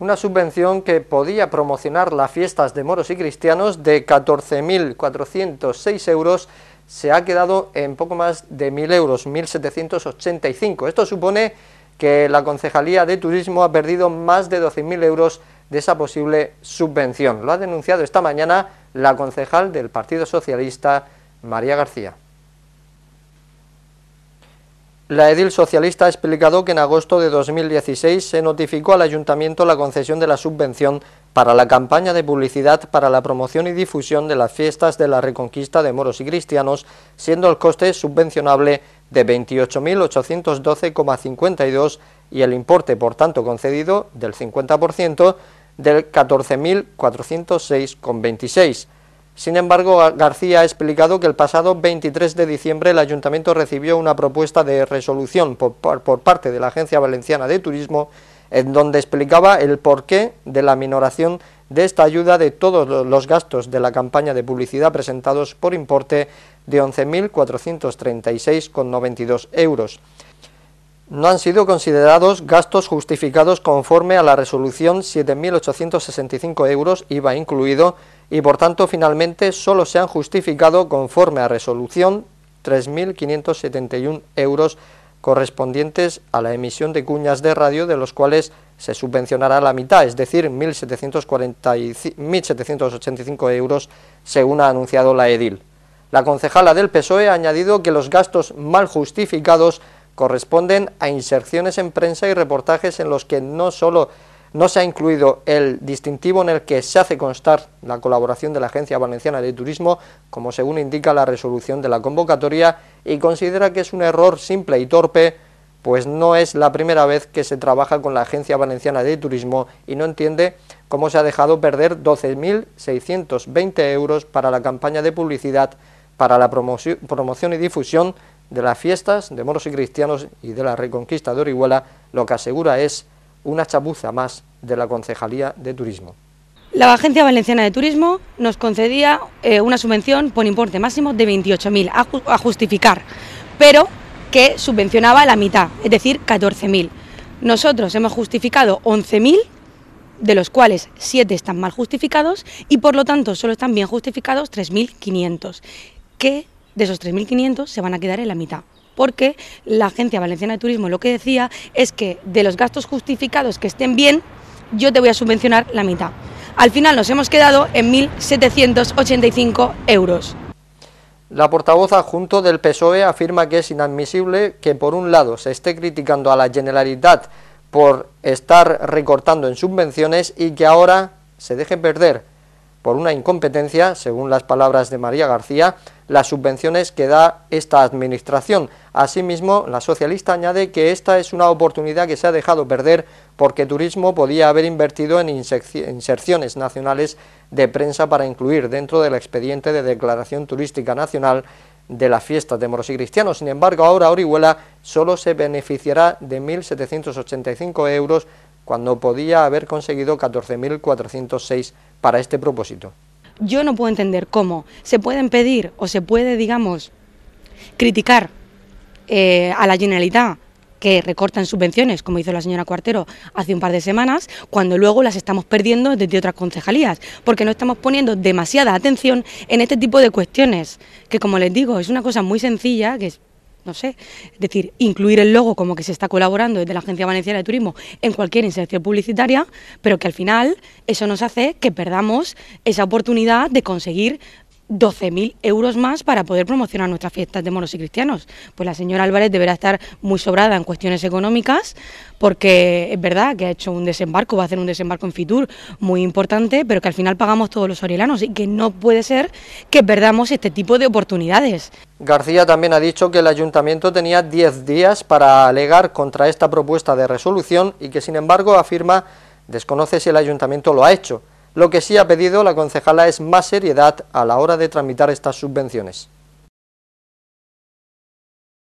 una subvención que podía promocionar las fiestas de moros y cristianos de 14.406 euros se ha quedado en poco más de 1.000 euros, 1.785. Esto supone que la Concejalía de Turismo ha perdido más de 12.000 euros de esa posible subvención. Lo ha denunciado esta mañana la concejal del Partido Socialista, María García. La edil socialista ha explicado que en agosto de 2016 se notificó al ayuntamiento la concesión de la subvención para la campaña de publicidad para la promoción y difusión de las fiestas de la Reconquista de moros y cristianos, siendo el coste subvencionable de 28.812,52 y el importe por tanto concedido del 50% del 14.406,26. Sin embargo, García ha explicado que el pasado 23 de diciembre el Ayuntamiento recibió una propuesta de resolución por, parte de la Agencia Valenciana de Turismo en donde explicaba el porqué de la minoración de esta ayuda de todos los gastos de la campaña de publicidad presentados por importe de 11.436,92 euros. No han sido considerados gastos justificados conforme a la resolución 7.865 euros iba incluido y por tanto finalmente solo se han justificado conforme a resolución 3.571 euros correspondientes a la emisión de cuñas de radio de los cuales se subvencionará la mitad, es decir, 1.785 euros según ha anunciado la edil. La concejala del PSOE ha añadido que los gastos mal justificados corresponden a inserciones en prensa y reportajes en los que no solo no se ha incluido el distintivo en el que se hace constar la colaboración de la Agencia Valenciana de Turismo, como según indica la resolución de la convocatoria, y considera que es un error simple y torpe, pues no es la primera vez que se trabaja con la Agencia Valenciana de Turismo y no entiende cómo se ha dejado perder 12.620 euros para la campaña de publicidad para la promoción y difusión de las fiestas de moros y cristianos y de la reconquista de Orihuela, lo que asegura es una chapuza más de la Concejalía de Turismo. La Agencia Valenciana de Turismo nos concedía eh, una subvención por importe máximo de 28.000 a, justificar, pero que subvencionaba la mitad, es decir, 14.000. Nosotros hemos justificado 11.000 de los cuales 7 están mal justificados y por lo tanto solo están bien justificados 3.500, que de esos 3.500 se van a quedar en la mitad porque la Agencia Valenciana de Turismo lo que decía es que de los gastos justificados que estén bien, yo te voy a subvencionar la mitad. Al final nos hemos quedado en 1.785 euros. La portavoz adjunto del PSOE afirma que es inadmisible que por un lado se esté criticando a la Generalitat por estar recortando en subvenciones y que ahora se deje perder por una incompetencia, según las palabras de María García, las subvenciones que da esta administración. Asimismo, la socialista añade que esta es una oportunidad que se ha dejado perder porque Turismo podía haber invertido en inserciones nacionales de prensa para incluir dentro del expediente de declaración turística nacional de las fiestas de moros y cristianos. Sin embargo, ahora Orihuela solo se beneficiará de 1.785 euros cuando podía haber conseguido 14.406 para este propósito yo no puedo entender cómo se pueden pedir o se puede, digamos, criticar eh, a la Generalitat que recortan subvenciones, como hizo la señora Cuartero hace un par de semanas, cuando luego las estamos perdiendo desde otras concejalías, porque no estamos poniendo demasiada atención en este tipo de cuestiones, que como les digo, es una cosa muy sencilla, que es no sé, es decir, incluir el logo como que se está colaborando desde la Agencia Valenciana de Turismo en cualquier inserción publicitaria, pero que al final eso nos hace que perdamos esa oportunidad de conseguir 12.000 euros más para poder promocionar nuestras fiestas de moros y cristianos. Pues la señora Álvarez deberá estar muy sobrada en cuestiones económicas, porque es verdad que ha hecho un desembarco, va a hacer un desembarco en Fitur muy importante, pero que al final pagamos todos los orielanos y que no puede ser que perdamos este tipo de oportunidades. García también ha dicho que el ayuntamiento tenía 10 días para alegar contra esta propuesta de resolución y que sin embargo afirma desconoce si el ayuntamiento lo ha hecho. Lo que sí ha pedido la concejala es más seriedad a la hora de tramitar estas subvenciones.